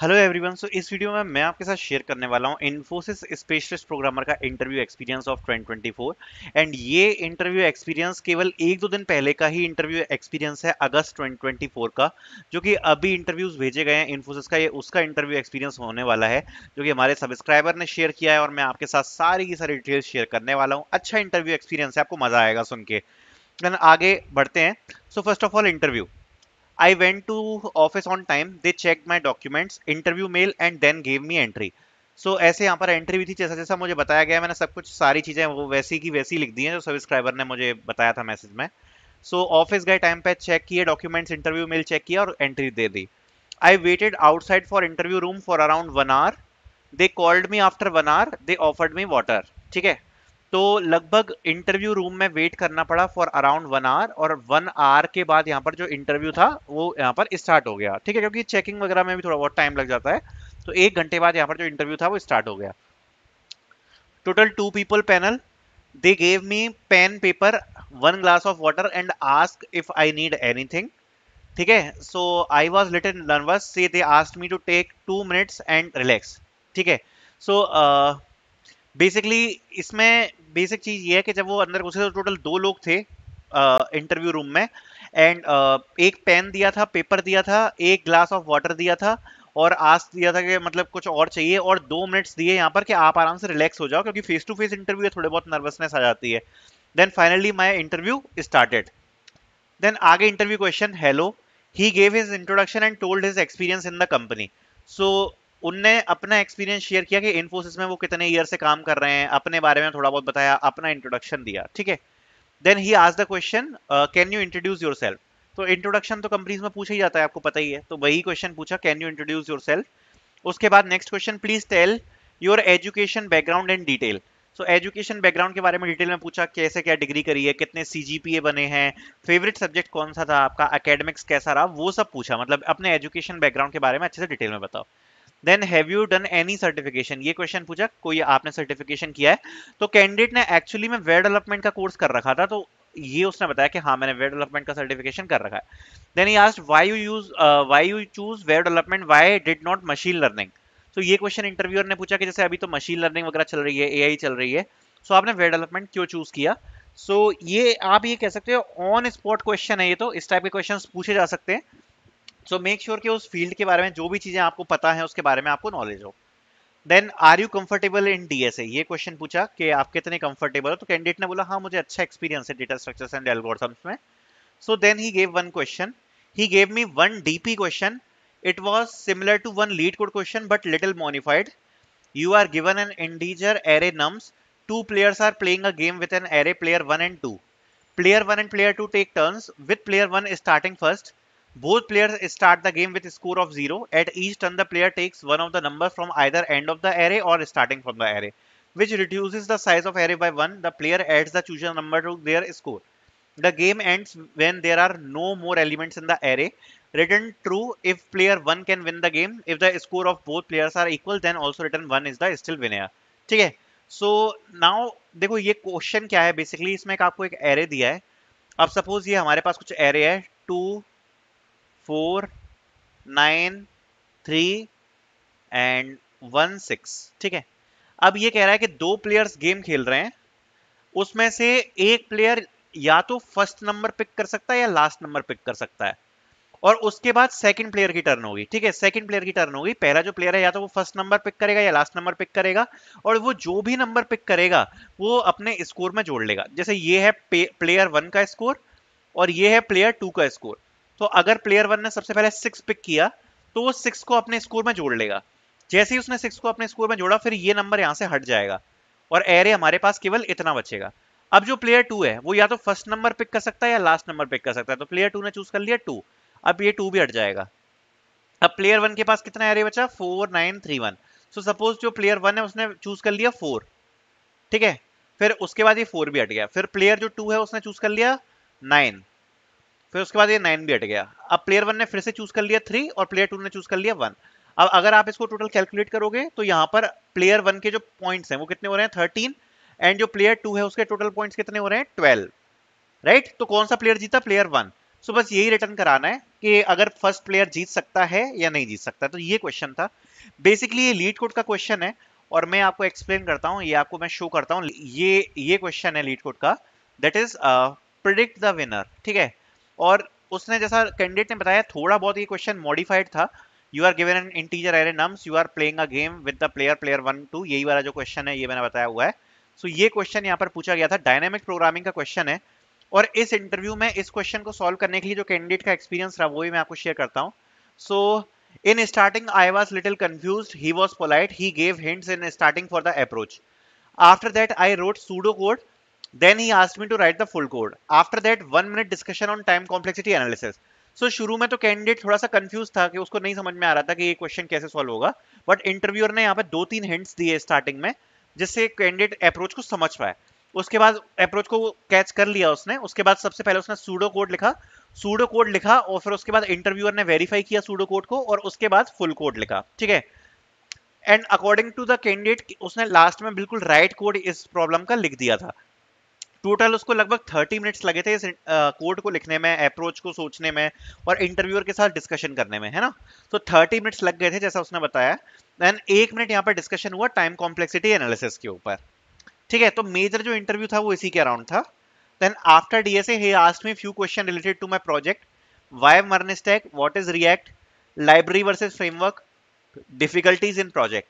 Hello everyone so इस video में मैं आपके साथ शेयर करने वाला हूं इन्फोसिस स्पेशलिस्ट प्रोग्रामर का इंटरव्यू एक्सपीरियंस ऑफ 2024 एंड ये इंटरव्यू एक्सपीरियंस केवल एक दो दिन पहले का ही इंटरव्यू एक्सपीरियंस है अगस्त 2024 का जो कि अभी इंटरव्यूज भेजे गए हैं इन्फोसिस का ये उसका इंटरव्यू एक्सपीरियंस होने वाला है जो कि हमारे सब्सक्राइबर ने शेयर किया है और मैं आपके साथ सारी की सारी डिटेल्स शेयर करने वाला हूँ अच्छा इंटरव्यू एक्सपीरियंस है आपको मजा आएगा सुन के देन आगे बढ़ते हैं so first of all interview I went to office on time. They checked my documents, interview mail, and then gave me entry. So so, ऐसे यहाँ पर एंट्री भी थी जैसा जैसा मुझे बताया गया मैंने सब कुछ सारी चीज़ें वो वैसी की वैसी लिख दी हैं जो सब्सक्राइबर ने मुझे बताया था मैसेज में सो ऑफिस गए टाइम पे चेक किए डॉक्यूमेंट्स इंटरव्यू मेल चेक किया और एंट्री दे दी I waited outside for interview room for around one hour they called me after one hour they offered me water ठीक है तो लगभग इंटरव्यू रूम में वेट करना पड़ा फॉर अराउंड वन आवर और वन आवर के बाद यहाँ पर जो इंटरव्यू था वो यहाँ पर स्टार्ट हो गया ठीक है क्योंकि चेकिंग वगैरह में भी थोड़ा बहुत टाइम लग जाता है तो एक घंटे बाद यहाँ पर जो इंटरव्यू था वो स्टार्ट हो गया total two people panel they gave me pen paper one glass of water and ask if I need any ठीक है so I was little nervous so they asked me to take two minutes and relax ठीक है so uh, basically इसमें basic चीज ये है कि जब वो अंदर घुसे तो टोटल दो लोग थे इंटरव्यू रूम में एंड एक पेन दिया था पेपर दिया था एक ग्लास ऑफ वाटर दिया था और आज दिया था कि मतलब कुछ और चाहिए और दो मिनट्स दिए यहाँ पर कि आप आराम से रिलैक्स हो जाओ क्योंकि फेस टू फेस इंटरव्यू है थोड़े बहुत नर्वसनेस आ जाती है then finally my interview started then आगे interview question hello he gave his introduction and told his experience in the company so उनने अपना एक्सपीरियंस शेयर किया कि इन्फोसिस में वो कितने ईयर से काम कर रहे हैं अपने बारे में थोड़ा बहुत बताया अपना इंट्रोडक्शन दिया ठीक है देन ही आज the question can you introduce yourself तो इंट्रोडक्शन तो कंपनीज में पूछा ही जाता है आपको पता ही है तो वही क्वेश्चन पूछा can you introduce yourself उसके बाद next question please tell your education background and detail so education background के बारे में डिटेल में पूछा कैसे क्या डिग्री करी है कितने सी बने हैं फेवरेट सब्जेक्ट कौन सा था आपका अकेडमिक्स कैसा रहा वो सब पूछा मतलब अपने एजुकेशन बैकग्राउंड के बारे में अच्छे से डिटेल में बताओ then have you done any certification ये क्वेश्चन पूछा कोई आपने सर्टिफिकेशन किया है तो कैंडिडेट ने एक्चुअली में वेयर डेवलपमेंट का कोर्स कर रखा था तो ये उसने बताया कि हाँ मैंने वेयर डेवलपमेंट का सर्टिफिकेशन कर रखा है then he asked why you use why you choose web development why did not machine learning तो ये क्वेश्चन इंटरव्यूअर ने पूछा कि जैसे अभी तो मशीन लर्निंग वगैरह चल रही है ए चल रही है सो तो so आपने वेयर डेवलपमेंट क्यों चूज किया सो so ये आप ये कह सकते हो ऑन स्पॉट क्वेश्चन है ये तो इस टाइप के क्वेश्चन पूछे जा सकते हैं सो मेक श्योर कि उस फील्ड के बारे में जो भी चीजें आपको पता है उसके बारे में आपको नॉलेज हो then are you comfortable in D S A ये क्वेश्चन पूछा कि आप कितने कंफर्टेबल हो तो कैंडिडेट ने बोला हाँ मुझे अच्छा एक्सपीरियंस है डेटा स्ट्रक्चर एंड एल्गोरिथम्स में so then he gave one question he gave me one D P question it was similar to one LeetCode question but little modified you are given an integer array nums two players are playing a game with an array player one and two player one and player two take turns with player one starting first Both players start the game with a score of 0. At each turn, the player takes one of the numbers from either end of the array or starting from the array, which reduces the size of array by 1. The player adds the chosen number to their score. The game ends when there are no more elements in the array. Return true if player 1 can win the game. If the score of both players are equal, then also return 1 is the still winner. ठीक है so, now देखो ये question क्या है basically इसमें एक आपको एक एरे दिया है अब सपोज ये हमारे पास कुछ एरे है two four nine three and one six ठीक है अब ये कह रहा है कि दो प्लेयर्स गेम खेल रहे हैं उसमें से एक प्लेयर या तो फर्स्ट नंबर पिक कर सकता है या लास्ट नंबर पिक कर सकता है और उसके बाद सेकंड प्लेयर की टर्न होगी ठीक है सेकंड प्लेयर की टर्न होगी पहला जो प्लेयर है या तो वो फर्स्ट नंबर पिक करेगा या लास्ट नंबर पिक करेगा और वो जो भी नंबर पिक करेगा वो अपने स्कोर में जोड़ लेगा जैसे ये है प्लेयर वन का स्कोर और ये है प्लेयर टू का स्कोर तो अगर प्लेयर वन ने सबसे पहले सिक्स पिक किया तो वो सिक्स को अपने स्कोर में जोड़ लेगा जैसे ही उसने सिक्स को अपने स्कोर में जोड़ा फिर ये नंबर यहाँ से हट जाएगा और एरे हमारे पास केवल इतना बचेगा अब जो प्लेयर टू है वो या तो फर्स्ट नंबर पिक कर सकता है या लास्ट नंबर पिक कर सकता है तो प्लेयर टू ने चूज कर लिया टू अब ये टू भी हट जाएगा अब प्लेयर वन के पास कितना एरे बचा four nine three one so suppose जो प्लेयर वन है उसने चूज कर लिया फोर ठीक है फिर उसके बाद ये फोर भी हट गया फिर प्लेयर जो टू है उसने चूज कर लिया नाइन फिर उसके बाद ये नाइन भी हट गया अब प्लेयर वन ने फिर से चूज कर लिया थ्री और प्लेयर टू ने चूज कर लिया वन अब अगर आप इसको टोटल कैलकुलेट करोगे तो यहाँ पर प्लेयर वन के जो पॉइंट्स हैं वो कितने हो रहे हैं थर्टीन एंड जो प्लेयर टू है उसके टोटल पॉइंट्स कितने हो रहे हैं ट्वेल्व राइट तो कौन सा प्लेयर जीता प्लेयर वन सो बस यही रिटर्न कराना है कि अगर फर्स्ट प्लेयर जीत सकता है या नहीं जीत सकता तो ये क्वेश्चन था बेसिकली ये लीड कोड का क्वेश्चन है और मैं आपको एक्सप्लेन करता हूँ ये आपको मैं शो करता हूँ ये ये क्वेश्चन है लीड कोड का that is predict the winner ठीक है और उसने जैसा कैंडिडेट ने बताया थोड़ा बहुत ये क्वेश्चन मॉडिफाइड था you are given an integer array nums you are playing a game with the player player one two यही वाला जो क्वेश्चन है ये मैंने बताया हुआ है सो so, ये क्वेश्चन यहाँ पर पूछा गया था डायनेमिक प्रोग्रामिंग का क्वेश्चन है और इस इंटरव्यू में इस क्वेश्चन को सॉल्व करने के लिए जो कैंडिडेट का एक्सपीरियंस रहा वो भी मैं आपको शेयर करता हूँ so in starting I was little confuse he was polite he gave hints in starting for the approach after that I wrote pseudo code Then he asked me to write the full code. After that, one minute discussion on time complexity analysis. So so, शुरू में तो candidate थोड़ा सा confuse था कि उसको नहीं समझ में आ रहा था कि ये क्वेश्चन कैसे सॉल्व होगा बट इंटरव्यूअर ने यहाँ पे दो तीन हिंट्स दिए स्टार्टिंग में जिससे कैंडिडेट अप्रोच को समझ पाया उसके बाद अप्रोच को कैच कर लिया उसने उसके बाद सबसे पहले उसने सूडो कोड लिखा सूडो कोड लिखा और फिर उसके बाद इंटरव्यूअर ने वेरीफाई किया सूडो कोड को और उसके बाद फुल कोड लिखा ठीक है and according to the candidate उसने लास्ट में बिल्कुल राइट right कोड इस प्रॉब्लम का लिख दिया था टोटल उसको लगभग थर्टी मिनट्स लगे थे इस कोड को लिखने में अप्रोच को सोचने में और इंटरव्यूअर के साथ डिस्कशन करने में है ना तो थर्टी मिनट्स लग गए थे जैसा उसने बताया देन एक मिनट यहाँ पर डिस्कशन हुआ टाइम कॉम्प्लेक्सिटी एनालिसिस के ऊपर ठीक है तो मेजर जो इंटरव्यू था वो इसी के अराउंड था then after D S asked me few question related to my project why MERN stack what is React library versus framework difficulties in project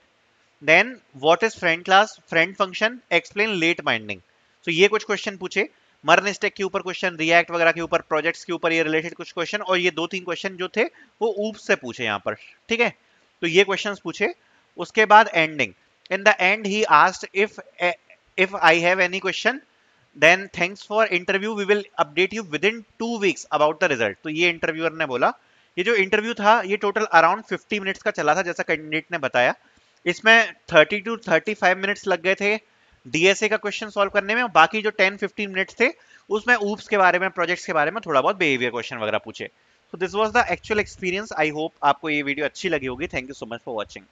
then what is friend class friend function explain late binding तो ये कुछ question पूछे मर्न stake के ऊपर question react वगैरह के ऊपर प्रोजेक्ट्स के ऊपर ये रिलेटेड कुछ क्वेश्चन और ये दो तीन क्वेश्चन जो थे वो ऊप से पूछे यहाँ पर ठीक है तो ये क्वेश्चन पूछे उसके बाद ending in the end he asked if if I have any question then thanks for interview we will update you within two weeks about the result तो ये इंटरव्यूअर ने बोला ये जो इंटरव्यू था ये टोटल अराउंड 50 मिनट्स का चला था जैसा कैंडिडेट ने बताया इसमें 30 टू 35 मिनट्स लग गए थे डीएसए का क्वेश्चन सॉल्व करने में बाकी जो 10-15 मिनट्स थे उसमें ऊप्स के बारे में प्रोजेक्ट्स के बारे में थोड़ा बहुत बिहेवियर क्वेश्चन वगैरह पूछे तो this was the actual experience I hope आपको ये वीडियो अच्छी लगी होगी thank you so much for watching